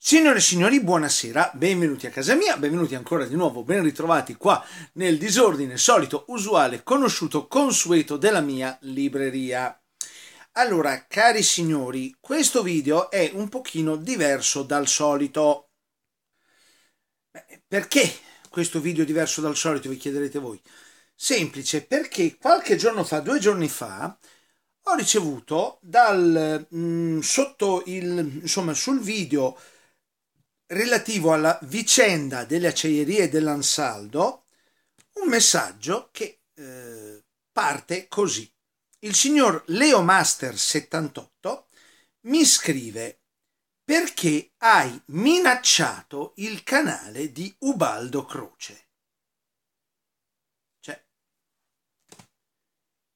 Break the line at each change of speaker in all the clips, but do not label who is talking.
Signore e signori, buonasera, benvenuti a casa mia, benvenuti ancora di nuovo, ben ritrovati qua nel disordine solito, usuale, conosciuto, consueto della mia libreria. Allora, cari signori, questo video è un pochino diverso dal solito. Perché questo video è diverso dal solito, vi chiederete voi? Semplice, perché qualche giorno fa, due giorni fa, ho ricevuto dal, mh, mm, sotto il, insomma, sul video relativo alla vicenda delle acciaierie dell'Ansaldo, un messaggio che eh, parte così. Il signor Leo Master 78 mi scrive perché hai minacciato il canale di Ubaldo Croce. Cioè,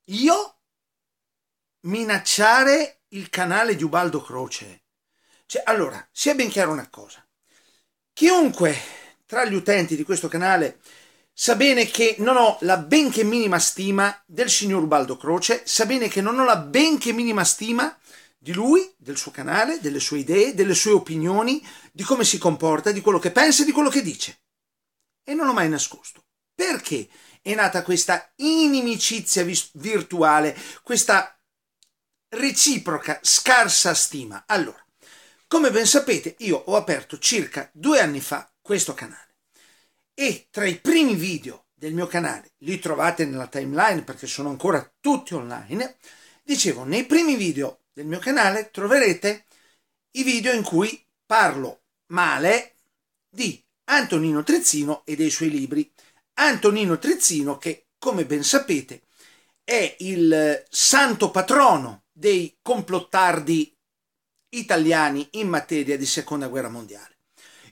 io minacciare il canale di Ubaldo Croce. Cioè, allora, sia ben chiaro una cosa. Chiunque tra gli utenti di questo canale sa bene che non ho la benché minima stima del signor Ubaldo Croce, sa bene che non ho la benché minima stima di lui, del suo canale, delle sue idee, delle sue opinioni, di come si comporta, di quello che pensa e di quello che dice. E non l'ho mai nascosto. Perché è nata questa inimicizia virtuale, questa reciproca scarsa stima? Allora, come ben sapete, io ho aperto circa due anni fa questo canale e tra i primi video del mio canale, li trovate nella timeline perché sono ancora tutti online, dicevo, nei primi video del mio canale troverete i video in cui parlo male di Antonino Trezzino e dei suoi libri. Antonino Trezzino che, come ben sapete, è il santo patrono dei complottardi italiani in materia di seconda guerra mondiale.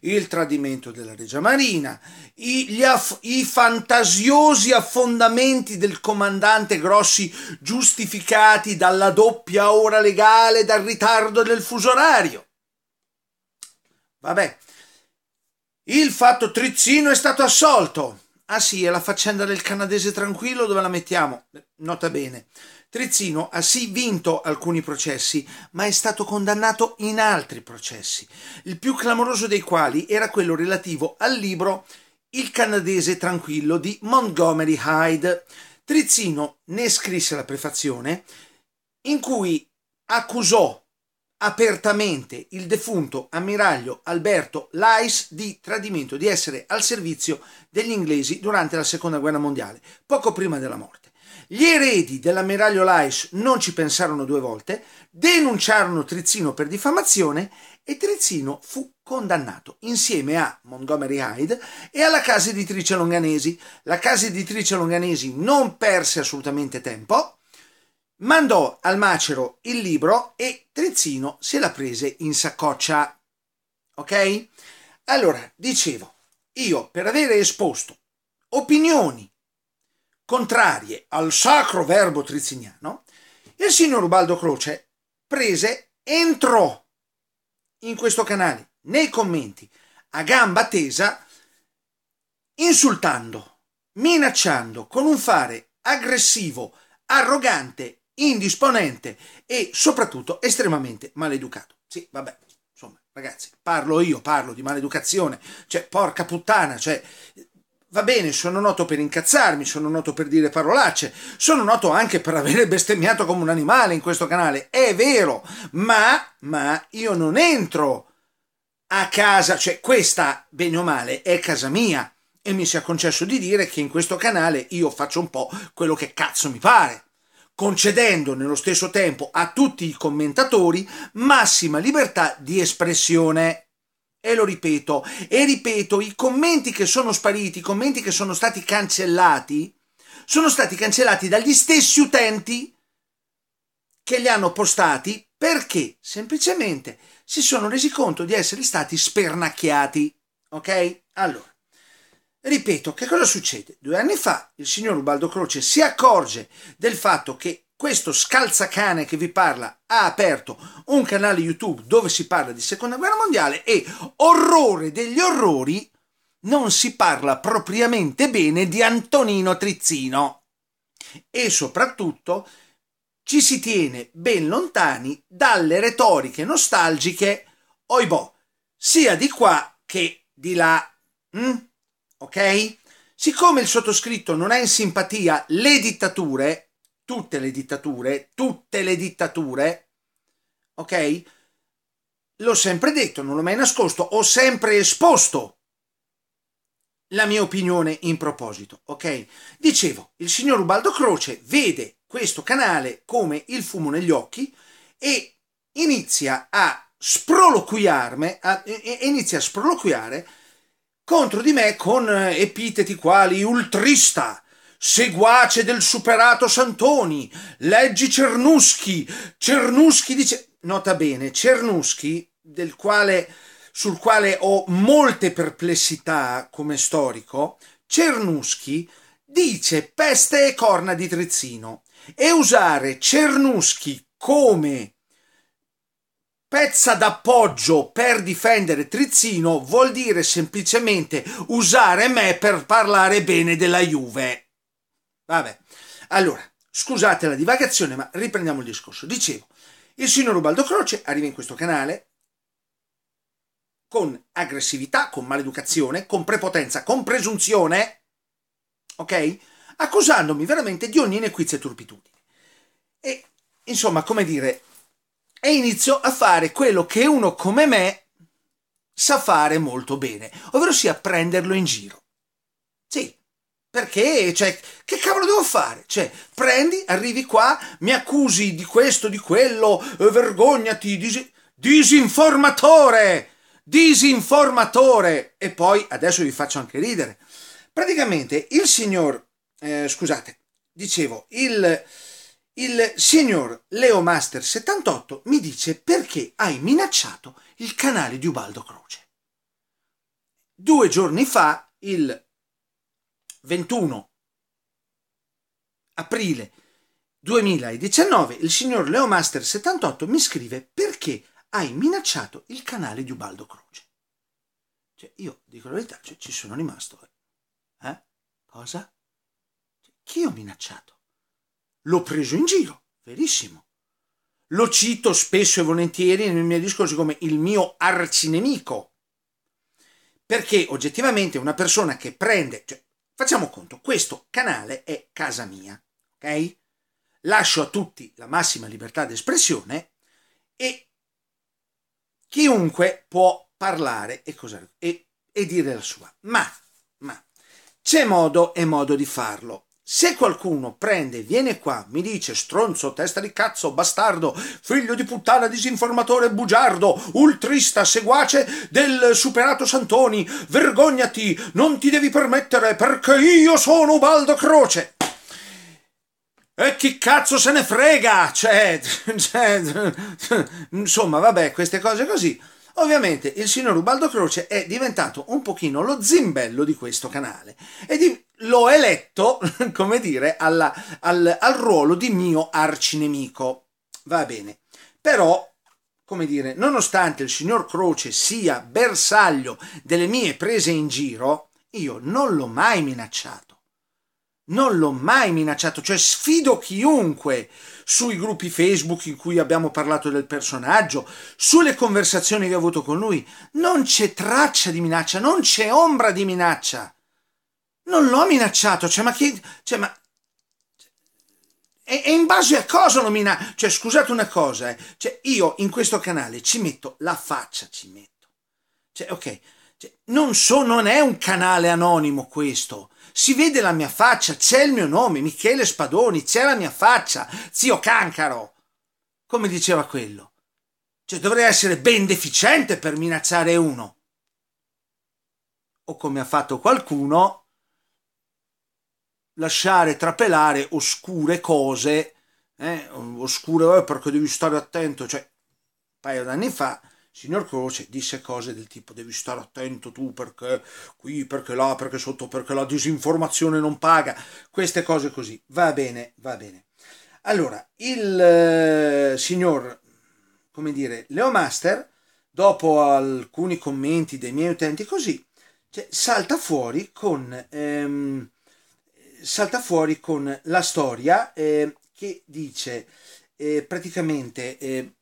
Il tradimento della Regia Marina, i, aff- i fantasiosi affondamenti del comandante Grossi giustificati dalla doppia ora legale, e dal ritardo del fuso orario. Vabbè, il fatto Trizzino è stato assolto. Ah sì, è la faccenda del canadese tranquillo dove la mettiamo? Nota bene, Trezzino ha sì vinto alcuni processi, ma è stato condannato in altri processi, il più clamoroso dei quali era quello relativo al libro Il canadese tranquillo di Montgomery Hyde. Trezzino ne scrisse la prefazione in cui accusò apertamente il defunto ammiraglio Alberto Lais di tradimento di essere al servizio degli inglesi durante la seconda guerra mondiale, poco prima della morte. Gli eredi dell'ammiraglio Lais non ci pensarono due volte, denunciarono Trizzino per diffamazione e Trizzino fu condannato insieme a Montgomery Hyde e alla casa editrice Longanesi. La casa editrice Longanesi non perse assolutamente tempo, mandò al macero il libro e Trizzino se la prese in saccoccia. Ok? Allora, dicevo, io per avere esposto opinioni contrarie al sacro verbo trizziniano, il signor Ubaldo Croce prese, entrò in questo canale, nei commenti, a gamba tesa, insultando, minacciando con un fare aggressivo, arrogante, indisponente e soprattutto estremamente maleducato. Sì, vabbè, insomma, ragazzi, parlo io, parlo di maleducazione, cioè porca puttana, cioè Va bene, sono noto per incazzarmi, sono noto per dire parolacce, sono noto anche per avere bestemmiato come un animale in questo canale, è vero, ma, ma io non entro a casa, cioè questa, bene o male, è casa mia e mi sia concesso di dire che in questo canale io faccio un po' quello che cazzo mi pare, concedendo nello stesso tempo a tutti i commentatori massima libertà di espressione. E lo ripeto, e ripeto, i commenti che sono spariti, i commenti che sono stati cancellati, sono stati cancellati dagli stessi utenti che li hanno postati perché semplicemente si sono resi conto di essere stati spernacchiati. Ok? Allora, ripeto, che cosa succede? Due anni fa il signor Ubaldo Croce si accorge del fatto che questo scalzacane che vi parla ha aperto un canale YouTube dove si parla di seconda guerra mondiale e orrore degli orrori non si parla propriamente bene di Antonino Trizzino e soprattutto ci si tiene ben lontani dalle retoriche nostalgiche oibò sia di qua che di là mm? ok siccome il sottoscritto non ha in simpatia le dittature tutte le dittature, tutte le dittature, ok? L'ho sempre detto, non l'ho mai nascosto, ho sempre esposto la mia opinione in proposito, ok? Dicevo, il signor Ubaldo Croce vede questo canale come il fumo negli occhi e inizia a sproloquiarmi, a, e, e inizia a sproloquiare contro di me con eh, epiteti quali ultrista, seguace del superato Santoni, leggi Cernuschi, Cernuschi dice, nota bene, Cernuschi, del quale, sul quale ho molte perplessità come storico, Cernuschi dice peste e corna di Trizzino e usare Cernuschi come pezza d'appoggio per difendere Trizzino vuol dire semplicemente usare me per parlare bene della Juve. Vabbè, allora, scusate la divagazione, ma riprendiamo il discorso. Dicevo, il signor Ubaldo Croce arriva in questo canale con aggressività, con maleducazione, con prepotenza, con presunzione, ok? Accusandomi veramente di ogni inequizia e turpitudine. E, insomma, come dire, e inizio a fare quello che uno come me sa fare molto bene, ovvero sia prenderlo in giro. Sì, perché? Cioè, che cavolo devo fare? Cioè, prendi, arrivi qua, mi accusi di questo, di quello, eh, vergognati, dis- disinformatore! Disinformatore! E poi adesso vi faccio anche ridere. Praticamente il signor, eh, scusate, dicevo, il, il signor Leo Master 78 mi dice perché hai minacciato il canale di Ubaldo Croce. Due giorni fa il 21 aprile 2019 il signor Leo Master 78 mi scrive perché hai minacciato il canale di Ubaldo Croce. Cioè, io dico la verità, cioè, ci sono rimasto. Eh? eh? Cosa? Cioè, chi ho minacciato? L'ho preso in giro, verissimo. Lo cito spesso e volentieri nei miei discorsi come il mio arcinemico. Perché oggettivamente una persona che prende, cioè, Facciamo conto, questo canale è casa mia, ok? Lascio a tutti la massima libertà d'espressione e chiunque può parlare e, cosa, e, e dire la sua. Ma, ma c'è modo e modo di farlo. Se qualcuno prende, viene qua, mi dice stronzo, testa di cazzo, bastardo, figlio di puttana, disinformatore, bugiardo, ultrista, seguace del superato Santoni, vergognati, non ti devi permettere perché io sono Ubaldo Croce. E chi cazzo se ne frega? Cioè, cioè insomma, vabbè, queste cose così. Ovviamente il signor Ubaldo Croce è diventato un pochino lo zimbello di questo canale. E di, l'ho eletto, come dire, alla, al, al ruolo di mio arcinemico. Va bene. Però come dire, nonostante il signor Croce sia bersaglio delle mie prese in giro, io non l'ho mai minacciato. Non l'ho mai minacciato, cioè sfido chiunque sui gruppi Facebook in cui abbiamo parlato del personaggio, sulle conversazioni che ho avuto con lui. Non c'è traccia di minaccia, non c'è ombra di minaccia. Non l'ho minacciato, cioè ma chi... Cioè, ma... E, e in base a cosa lo minaccio? Cioè scusate una cosa, eh. cioè, io in questo canale ci metto la faccia, ci metto. Cioè ok, cioè, non, so, non è un canale anonimo questo. Si vede la mia faccia, c'è il mio nome, Michele Spadoni, c'è la mia faccia, zio Cancaro. Come diceva quello. Cioè dovrei essere ben deficiente per minacciare uno. O come ha fatto qualcuno, lasciare trapelare oscure cose, eh, oscure oh, perché devi stare attento, cioè un paio d'anni fa signor Croce disse cose del tipo devi stare attento tu perché qui, perché là, perché sotto, perché la disinformazione non paga, queste cose così, va bene, va bene. Allora, il eh, signor, come dire, Leo Master, dopo alcuni commenti dei miei utenti così, cioè, salta fuori con... Ehm, salta fuori con la storia eh, che dice eh, praticamente eh,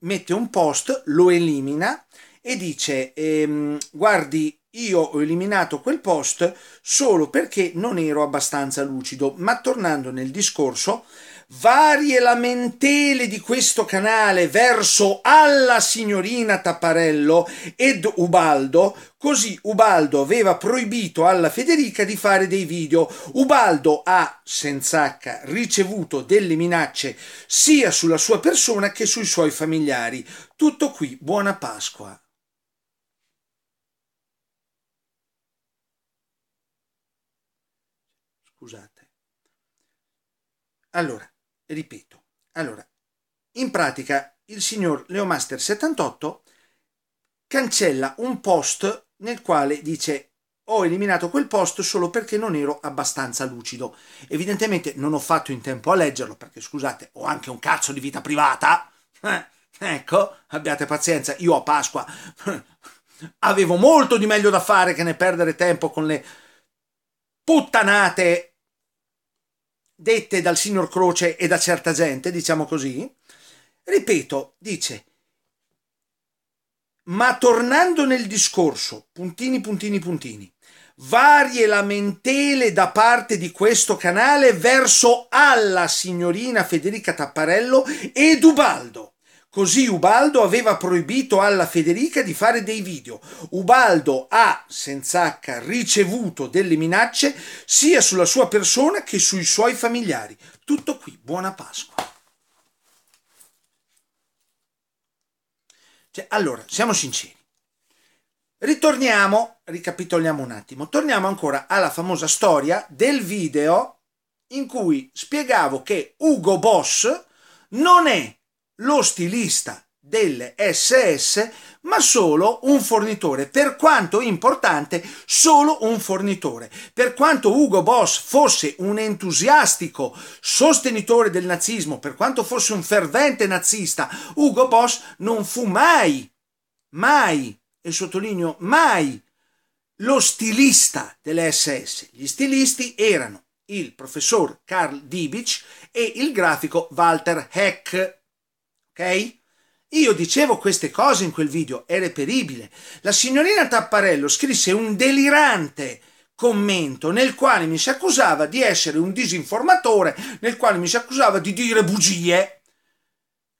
mette un post, lo elimina e dice ehm, guardi io ho eliminato quel post solo perché non ero abbastanza lucido, ma tornando nel discorso varie lamentele di questo canale verso alla signorina Tapparello ed Ubaldo, così Ubaldo aveva proibito alla Federica di fare dei video. Ubaldo ha, senz'acca, ricevuto delle minacce sia sulla sua persona che sui suoi familiari. Tutto qui, buona Pasqua. Scusate. Allora, ripeto. Allora, in pratica il signor Leomaster 78 cancella un post nel quale dice ho eliminato quel post solo perché non ero abbastanza lucido. Evidentemente non ho fatto in tempo a leggerlo perché scusate, ho anche un cazzo di vita privata. Eh, ecco, abbiate pazienza, io a Pasqua avevo molto di meglio da fare che ne perdere tempo con le puttanate dette dal signor Croce e da certa gente, diciamo così, ripeto, dice, ma tornando nel discorso, puntini, puntini, puntini, varie lamentele da parte di questo canale verso alla signorina Federica Tapparello e Dubaldo. Così Ubaldo aveva proibito alla Federica di fare dei video. Ubaldo ha, senza H, ricevuto delle minacce sia sulla sua persona che sui suoi familiari. Tutto qui, buona Pasqua. Cioè, allora, siamo sinceri. Ritorniamo, ricapitoliamo un attimo, torniamo ancora alla famosa storia del video in cui spiegavo che Ugo Boss non è lo stilista delle SS, ma solo un fornitore. Per quanto importante, solo un fornitore. Per quanto Ugo Boss fosse un entusiastico sostenitore del nazismo, per quanto fosse un fervente nazista, Ugo Boss non fu mai, mai, e sottolineo mai, lo stilista delle SS. Gli stilisti erano il professor Karl Dibich e il grafico Walter Heck ok? Io dicevo queste cose in quel video, è reperibile. La signorina Tapparello scrisse un delirante commento nel quale mi si accusava di essere un disinformatore, nel quale mi si accusava di dire bugie,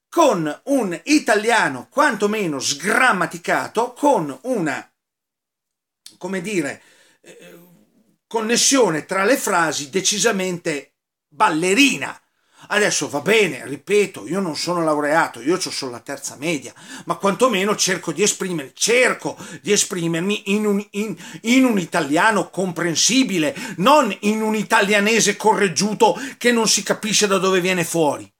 con un italiano quantomeno sgrammaticato, con una, come dire, eh, connessione tra le frasi decisamente ballerina. Adesso va bene, ripeto, io non sono laureato, io ho solo la terza media, ma quantomeno cerco di esprimermi, cerco di esprimermi in un, in, in un italiano comprensibile, non in un italianese correggiuto che non si capisce da dove viene fuori.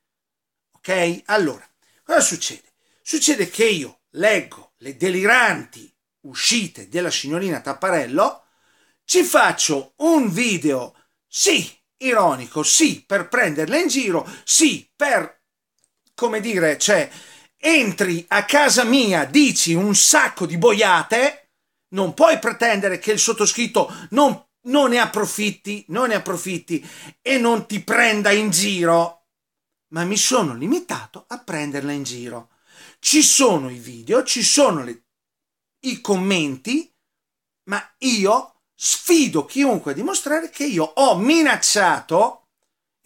Ok? Allora, cosa succede? Succede che io leggo le deliranti uscite della signorina Tapparello, ci faccio un video, sì, ironico, sì per prenderla in giro, sì per, come dire, cioè, entri a casa mia, dici un sacco di boiate, non puoi pretendere che il sottoscritto non, non ne approfitti, non ne approfitti e non ti prenda in giro, ma mi sono limitato a prenderla in giro. Ci sono i video, ci sono le, i commenti, ma io sfido chiunque a dimostrare che io ho minacciato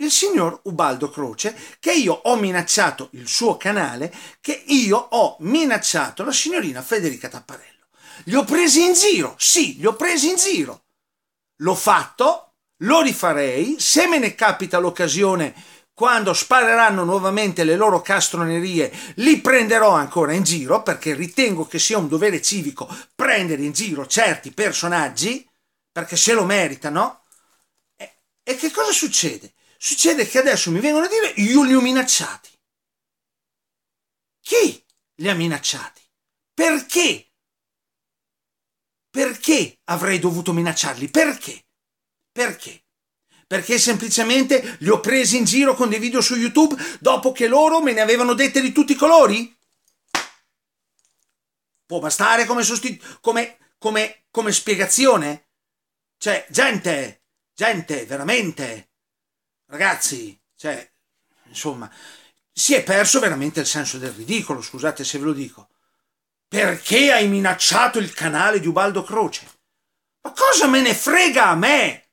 il signor Ubaldo Croce, che io ho minacciato il suo canale, che io ho minacciato la signorina Federica Tapparello. Li ho presi in giro, sì, li ho presi in giro. L'ho fatto, lo rifarei, se me ne capita l'occasione, quando spareranno nuovamente le loro castronerie, li prenderò ancora in giro, perché ritengo che sia un dovere civico prendere in giro certi personaggi perché se lo merita, no? E, e che cosa succede? Succede che adesso mi vengono a dire io li ho minacciati. Chi li ha minacciati? Perché? Perché avrei dovuto minacciarli? Perché? Perché? Perché semplicemente li ho presi in giro con dei video su YouTube dopo che loro me ne avevano dette di tutti i colori? Può bastare come, sostitu- come, come, come spiegazione? Cioè, gente, gente, veramente, ragazzi, cioè, insomma, si è perso veramente il senso del ridicolo, scusate se ve lo dico. Perché hai minacciato il canale di Ubaldo Croce? Ma cosa me ne frega a me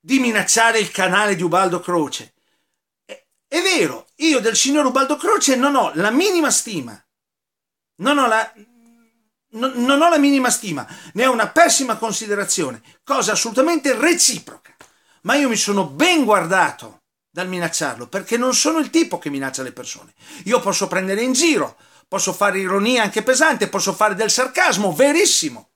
di minacciare il canale di Ubaldo Croce? È, è vero, io del signor Ubaldo Croce non ho la minima stima. Non ho la, no, non ho la minima stima, ne ho una pessima considerazione, cosa assolutamente reciproca. Ma io mi sono ben guardato dal minacciarlo, perché non sono il tipo che minaccia le persone. Io posso prendere in giro, posso fare ironia anche pesante, posso fare del sarcasmo, verissimo.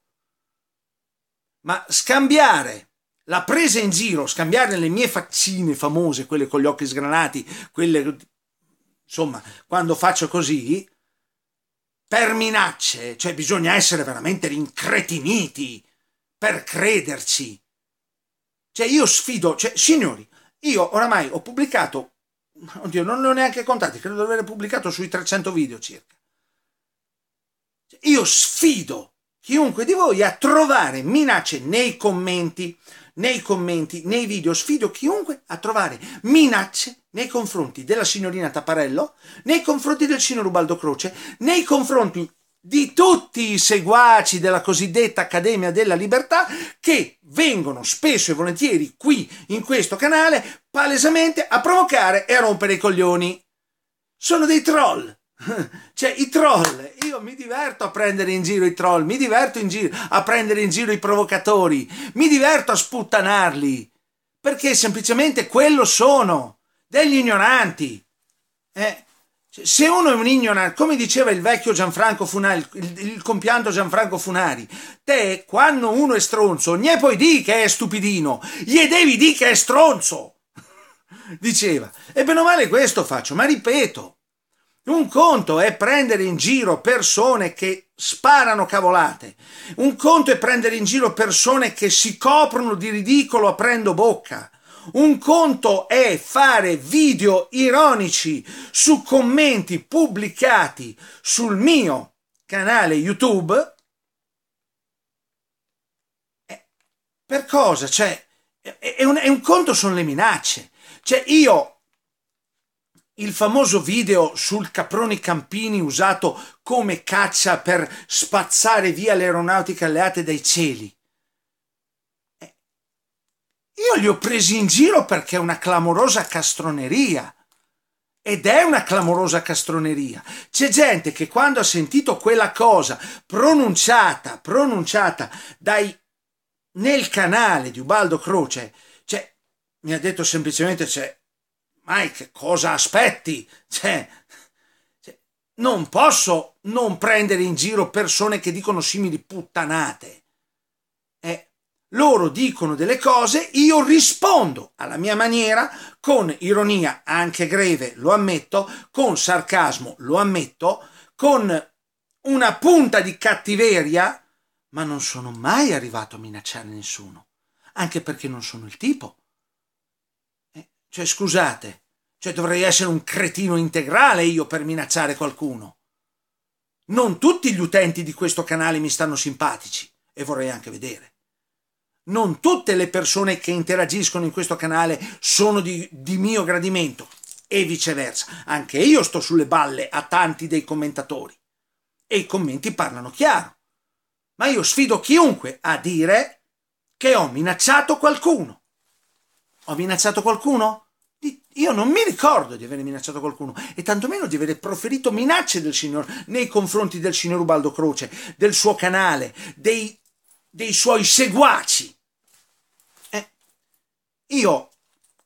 Ma scambiare la presa in giro, scambiare le mie faccine famose, quelle con gli occhi sgranati, quelle... Insomma, quando faccio così, per minacce, cioè bisogna essere veramente rincretiniti per crederci. Cioè io sfido, cioè, signori, io oramai ho pubblicato, oddio, non ne ho neanche contati, credo di aver pubblicato sui 300 video circa. Cioè, io sfido chiunque di voi a trovare minacce nei commenti, nei commenti, nei video, sfido chiunque a trovare minacce nei confronti della signorina Taparello, nei confronti del signor Ubaldo Croce, nei confronti di tutti i seguaci della cosiddetta Accademia della Libertà che vengono spesso e volentieri qui in questo canale palesemente a provocare e a rompere i coglioni. Sono dei troll. Cioè, i troll, io mi diverto a prendere in giro i troll, mi diverto giro, a prendere in giro i provocatori, mi diverto a sputtanarli, perché semplicemente quello sono, degli ignoranti. Eh, cioè, se uno è un ignorante, come diceva il vecchio Gianfranco Funari, il, il, compianto Gianfranco Funari, te quando uno è stronzo, ne puoi dire che è stupidino, gli devi dire che è stronzo, diceva. E bene o male questo faccio, ma ripeto, un conto è prendere in giro persone che sparano cavolate, un conto è prendere in giro persone che si coprono di ridicolo aprendo bocca. Un conto è fare video ironici su commenti pubblicati sul mio canale YouTube. Eh, per cosa? Cioè, è un, è un conto sono le minacce. Cioè, io il famoso video sul Caproni Campini usato come caccia per spazzare via le aeronautiche alleate dai cieli. Eh, io li ho presi in giro perché è una clamorosa castroneria. Ed è una clamorosa castroneria. C'è gente che quando ha sentito quella cosa pronunciata, pronunciata dai, nel canale di Ubaldo Croce, cioè, mi ha detto semplicemente, cioè, mai che cosa aspetti? Cioè, cioè, non posso non prendere in giro persone che dicono simili puttanate. Eh, loro dicono delle cose, io rispondo alla mia maniera, con ironia anche greve, lo ammetto, con sarcasmo, lo ammetto, con una punta di cattiveria, ma non sono mai arrivato a minacciare nessuno, anche perché non sono il tipo cioè, scusate, cioè dovrei essere un cretino integrale io per minacciare qualcuno. Non tutti gli utenti di questo canale mi stanno simpatici e vorrei anche vedere. Non tutte le persone che interagiscono in questo canale sono di, di mio gradimento e viceversa. Anche io sto sulle balle a tanti dei commentatori e i commenti parlano chiaro. Ma io sfido chiunque a dire che ho minacciato qualcuno. Ho minacciato qualcuno? Io non mi ricordo di aver minacciato qualcuno e tantomeno di aver proferito minacce del signor nei confronti del signor Ubaldo Croce, del suo canale, dei, dei suoi seguaci. Eh, io,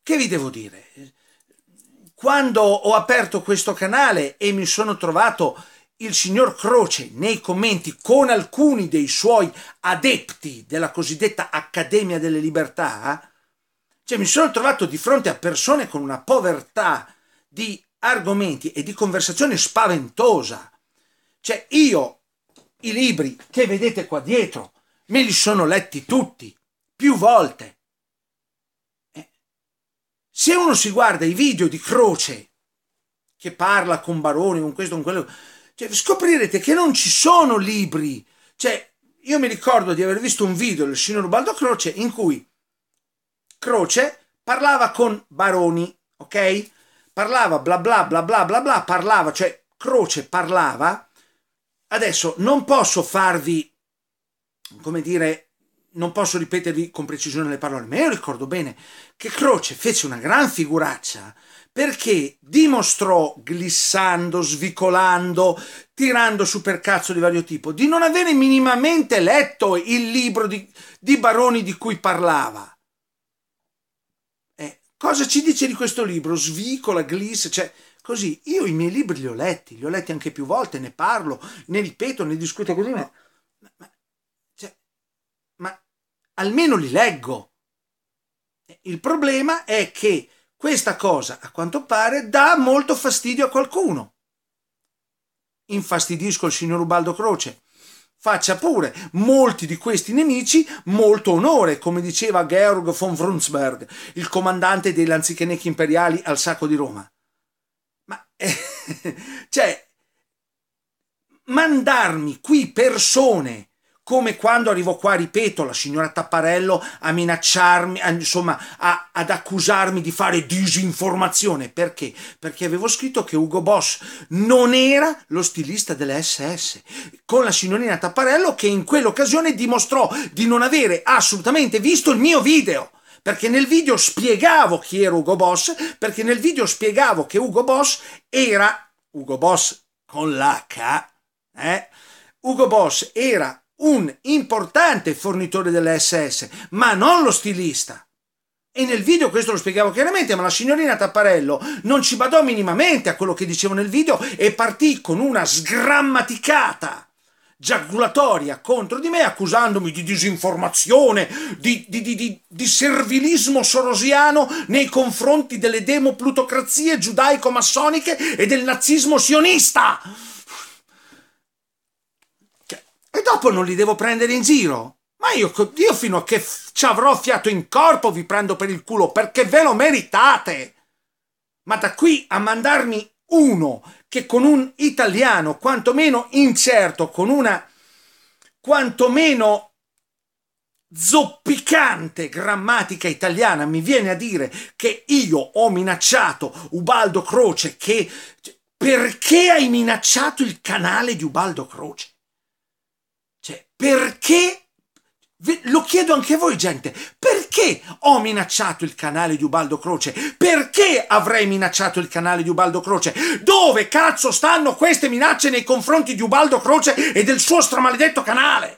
che vi devo dire? Quando ho aperto questo canale e mi sono trovato il signor Croce nei commenti con alcuni dei suoi adepti della cosiddetta Accademia delle Libertà, cioè mi sono trovato di fronte a persone con una povertà di argomenti e di conversazione spaventosa. Cioè io i libri che vedete qua dietro me li sono letti tutti, più volte. Eh, se uno si guarda i video di Croce che parla con Baroni, con questo, con quello, cioè, scoprirete che non ci sono libri. Cioè, io mi ricordo di aver visto un video del signor Baldo Croce in cui Croce parlava con Baroni, ok? Parlava bla bla bla bla bla bla, parlava, cioè Croce parlava. Adesso non posso farvi, come dire, non posso ripetervi con precisione le parole, ma io ricordo bene che Croce fece una gran figuraccia perché dimostrò, glissando, svicolando, tirando su per cazzo di vario tipo, di non avere minimamente letto il libro di, di Baroni di cui parlava. Cosa ci dice di questo libro? Svicola, Gliss, cioè così. Io i miei libri li ho letti, li ho letti anche più volte, ne parlo, ne ripeto, ne discuto così, ma, ma, cioè, ma almeno li leggo. Il problema è che questa cosa, a quanto pare, dà molto fastidio a qualcuno. Infastidisco il signor Ubaldo Croce, faccia pure molti di questi nemici molto onore, come diceva Georg von Brunsberg, il comandante dei lanzichenecchi imperiali al sacco di Roma. Ma, eh, cioè, mandarmi qui persone come quando arrivò qua, ripeto, la signora Tapparello a minacciarmi, a, insomma, a, ad accusarmi di fare disinformazione. Perché? Perché avevo scritto che Ugo Boss non era lo stilista delle SS, con la signorina Tapparello che in quell'occasione dimostrò di non avere assolutamente visto il mio video perché nel video spiegavo chi era Ugo Boss, perché nel video spiegavo che Ugo Boss era Ugo Boss con l'H, eh? Ugo Boss era un importante fornitore dell'SS, ma non lo stilista. E nel video questo lo spiegavo chiaramente, ma la signorina Tapparello non ci badò minimamente a quello che dicevo nel video e partì con una sgrammaticata giaculatoria contro di me accusandomi di disinformazione, di, di, di, di servilismo sorosiano nei confronti delle demoplutocrazie giudaico-massoniche e del nazismo sionista. E dopo non li devo prendere in giro. Ma io, io fino a che ci avrò fiato in corpo vi prendo per il culo perché ve lo meritate. Ma da qui a mandarmi uno che con un italiano quantomeno incerto, con una quantomeno zoppicante grammatica italiana mi viene a dire che io ho minacciato Ubaldo Croce, che cioè, perché hai minacciato il canale di Ubaldo Croce? Cioè, perché? Lo chiedo anche a voi, gente. Perché ho minacciato il canale di Ubaldo Croce? Perché avrei minacciato il canale di Ubaldo Croce? Dove cazzo stanno queste minacce nei confronti di Ubaldo Croce e del suo stramaledetto canale?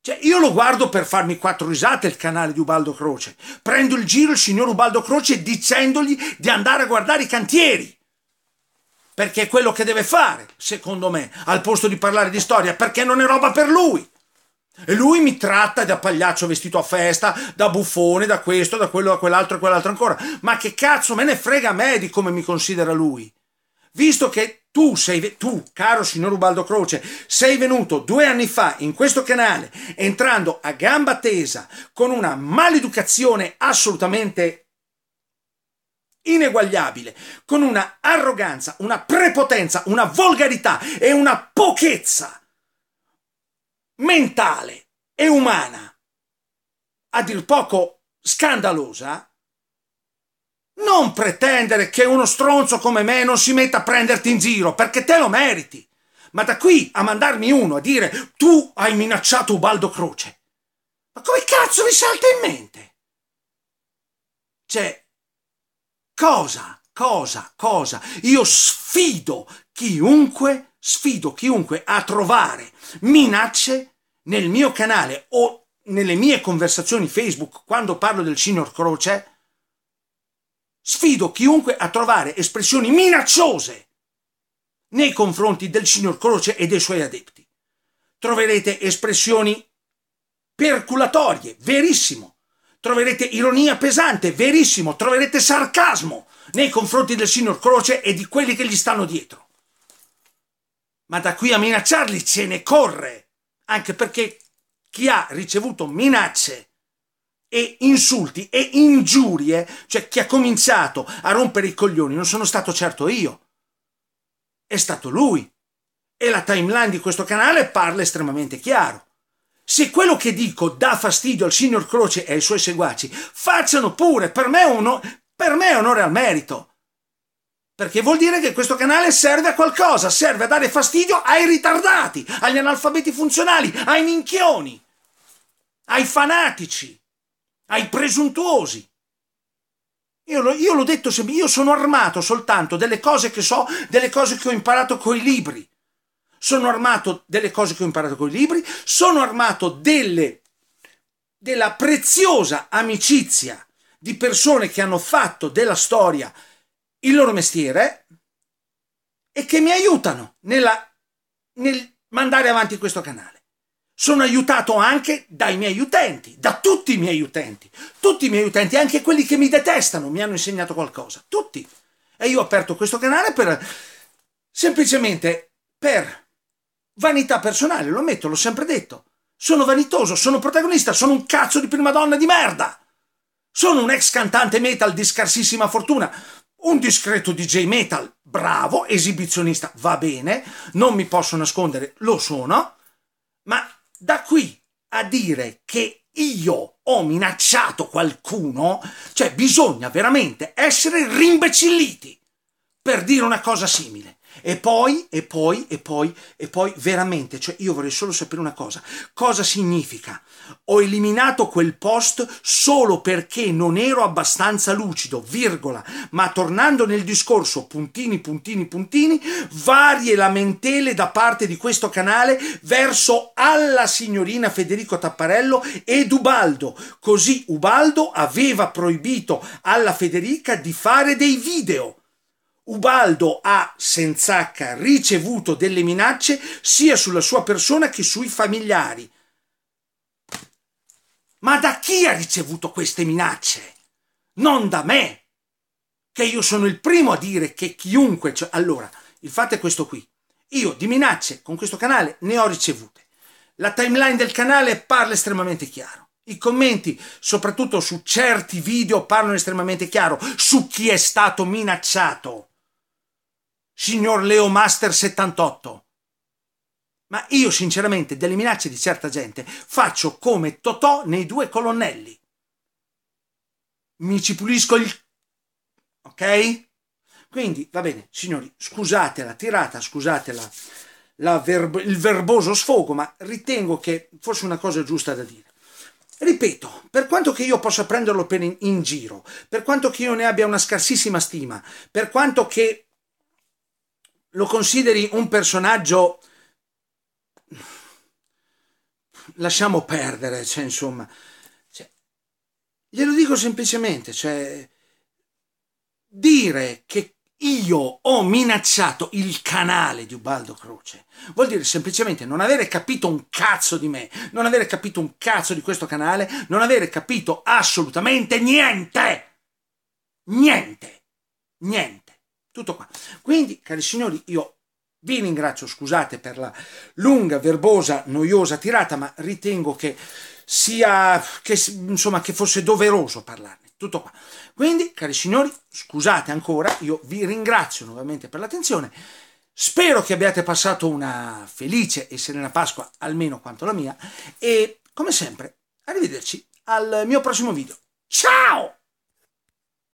Cioè, io lo guardo per farmi quattro risate il canale di Ubaldo Croce. Prendo il giro il signor Ubaldo Croce dicendogli di andare a guardare i cantieri perché è quello che deve fare, secondo me, al posto di parlare di storia, perché non è roba per lui. E lui mi tratta da pagliaccio vestito a festa, da buffone, da questo, da quello, da quell'altro e quell'altro ancora. Ma che cazzo me ne frega a me di come mi considera lui? Visto che tu sei, tu, caro signor Ubaldo Croce, sei venuto due anni fa in questo canale, entrando a gamba tesa con una maleducazione assolutamente ineguagliabile, con una arroganza, una prepotenza, una volgarità e una pochezza mentale e umana, a dir poco scandalosa, non pretendere che uno stronzo come me non si metta a prenderti in giro, perché te lo meriti. Ma da qui a mandarmi uno a dire tu hai minacciato Ubaldo Croce, ma come cazzo vi salta in mente? Cioè, Cosa? Cosa? Cosa? Io sfido chiunque, sfido chiunque a trovare minacce nel mio canale o nelle mie conversazioni Facebook quando parlo del signor Croce. Sfido chiunque a trovare espressioni minacciose nei confronti del signor Croce e dei suoi adepti. Troverete espressioni perculatorie, verissimo troverete ironia pesante, verissimo, troverete sarcasmo nei confronti del signor Croce e di quelli che gli stanno dietro. Ma da qui a minacciarli ce ne corre, anche perché chi ha ricevuto minacce e insulti e ingiurie, cioè chi ha cominciato a rompere i coglioni, non sono stato certo io, è stato lui. E la timeline di questo canale parla estremamente chiaro. Se quello che dico dà fastidio al signor Croce e ai suoi seguaci, facciano pure, per me, uno, per me è onore al merito. Perché vuol dire che questo canale serve a qualcosa, serve a dare fastidio ai ritardati, agli analfabeti funzionali, ai minchioni, ai fanatici, ai presuntuosi. Io, lo, io l'ho detto sempre, io sono armato soltanto delle cose che so, delle cose che ho imparato coi libri sono armato delle cose che ho imparato con i libri, sono armato delle, della preziosa amicizia di persone che hanno fatto della storia il loro mestiere e che mi aiutano nella, nel mandare avanti questo canale. Sono aiutato anche dai miei utenti, da tutti i miei utenti, tutti i miei utenti, anche quelli che mi detestano, mi hanno insegnato qualcosa, tutti. E io ho aperto questo canale per semplicemente per Vanità personale, lo ammetto, l'ho sempre detto. Sono vanitoso, sono protagonista, sono un cazzo di prima donna di merda. Sono un ex cantante metal di scarsissima fortuna, un discreto DJ metal, bravo, esibizionista, va bene, non mi posso nascondere, lo sono, ma da qui a dire che io ho minacciato qualcuno, cioè bisogna veramente essere rimbecilliti per dire una cosa simile. E poi, e poi, e poi, e poi, veramente, cioè io vorrei solo sapere una cosa. Cosa significa? Ho eliminato quel post solo perché non ero abbastanza lucido, virgola, ma tornando nel discorso, puntini, puntini, puntini, varie lamentele da parte di questo canale verso alla signorina Federico Tapparello ed Ubaldo. Così Ubaldo aveva proibito alla Federica di fare dei video. Ubaldo ha senz'acca ricevuto delle minacce sia sulla sua persona che sui familiari. Ma da chi ha ricevuto queste minacce? Non da me, che io sono il primo a dire che chiunque... Cioè, allora, il fatto è questo qui. Io di minacce con questo canale ne ho ricevute. La timeline del canale parla estremamente chiaro. I commenti, soprattutto su certi video, parlano estremamente chiaro su chi è stato minacciato signor Leo Master 78. Ma io sinceramente delle minacce di certa gente faccio come Totò nei due colonnelli. Mi ci pulisco il... Ok? Quindi va bene, signori, scusate la tirata, scusate la, la verbo, il verboso sfogo, ma ritengo che fosse una cosa giusta da dire. Ripeto, per quanto che io possa prenderlo in, in giro, per quanto che io ne abbia una scarsissima stima, per quanto che lo consideri un personaggio lasciamo perdere, cioè, insomma, cioè, glielo dico semplicemente, cioè, dire che io ho minacciato il canale di Ubaldo Croce vuol dire semplicemente non avere capito un cazzo di me, non avere capito un cazzo di questo canale, non avere capito assolutamente niente, niente, niente. Tutto qua. Quindi, cari signori, io vi ringrazio, scusate per la lunga, verbosa, noiosa tirata, ma ritengo che sia, che, insomma, che fosse doveroso parlarne. Tutto qua. Quindi, cari signori, scusate ancora, io vi ringrazio nuovamente per l'attenzione. Spero che abbiate passato una felice e serena Pasqua, almeno quanto la mia, e come sempre, arrivederci al mio prossimo video. Ciao!